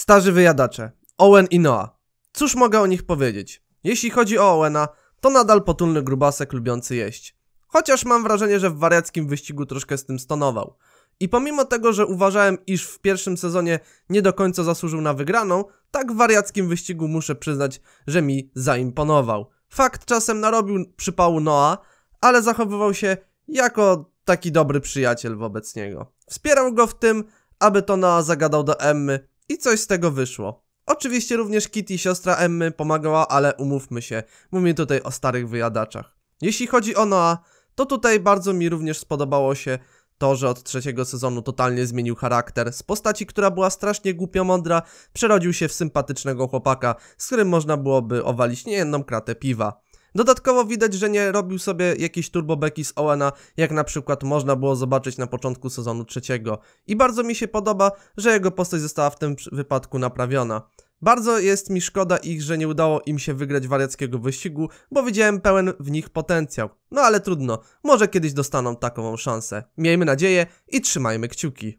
Starzy wyjadacze, Owen i Noah. Cóż mogę o nich powiedzieć? Jeśli chodzi o Owena, to nadal potulny grubasek lubiący jeść. Chociaż mam wrażenie, że w wariackim wyścigu troszkę z tym stonował. I pomimo tego, że uważałem, iż w pierwszym sezonie nie do końca zasłużył na wygraną, tak w wariackim wyścigu muszę przyznać, że mi zaimponował. Fakt czasem narobił przypału Noah, ale zachowywał się jako taki dobry przyjaciel wobec niego. Wspierał go w tym, aby to Noah zagadał do Emmy i coś z tego wyszło. Oczywiście również Kitty, siostra Emmy, pomagała, ale umówmy się, mówię tutaj o starych wyjadaczach. Jeśli chodzi o Noa, to tutaj bardzo mi również spodobało się to, że od trzeciego sezonu totalnie zmienił charakter. Z postaci, która była strasznie głupio mądra, przerodził się w sympatycznego chłopaka, z którym można byłoby owalić niejedną kratę piwa. Dodatkowo widać, że nie robił sobie jakiś turbobeki z Owena, jak na przykład można było zobaczyć na początku sezonu trzeciego. I bardzo mi się podoba, że jego postać została w tym wypadku naprawiona. Bardzo jest mi szkoda ich, że nie udało im się wygrać wariackiego wyścigu, bo widziałem pełen w nich potencjał. No ale trudno, może kiedyś dostaną takową szansę. Miejmy nadzieję i trzymajmy kciuki.